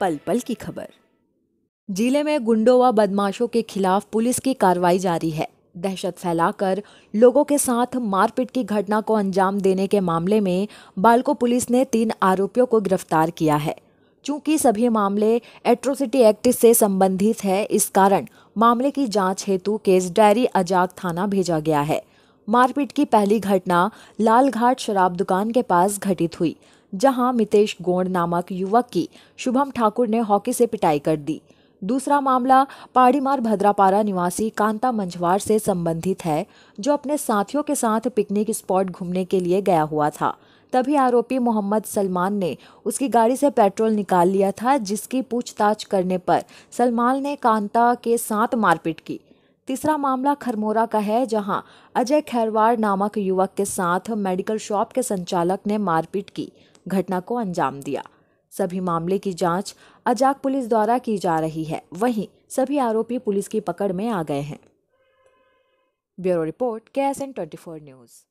पल पल की खबर जिले में गुंडों व बदमाशों के खिलाफ पुलिस की कार्रवाई जारी है दहशत फैलाकर लोगों के साथ मारपीट की घटना को अंजाम देने के मामले में बालको पुलिस ने तीन आरोपियों को गिरफ्तार किया है चूंकि सभी मामले एट्रोसिटी एक्ट से संबंधित है इस कारण मामले की जांच हेतु केस डायरी अजाक थाना भेजा गया है मारपीट की पहली घटना लालघाट शराब दुकान के पास घटित हुई जहां मितेश गोंड नामक युवक की शुभम ठाकुर ने हॉकी से पिटाई कर दी दूसरा मामला पाड़ीमार भद्रापारा निवासी कांता मंझवार से संबंधित है जो अपने साथियों के साथ पिकनिक स्पॉट घूमने के लिए गया हुआ था तभी आरोपी मोहम्मद सलमान ने उसकी गाड़ी से पेट्रोल निकाल लिया था जिसकी पूछताछ करने पर सलमान ने कांता के साथ मारपीट की तीसरा मामला खरमोरा का है जहां अजय खैरवाड़ नामक युवक के साथ मेडिकल शॉप के संचालक ने मारपीट की घटना को अंजाम दिया सभी मामले की जांच अजाक पुलिस द्वारा की जा रही है वहीं सभी आरोपी पुलिस की पकड़ में आ गए हैं bureau report K S N twenty four news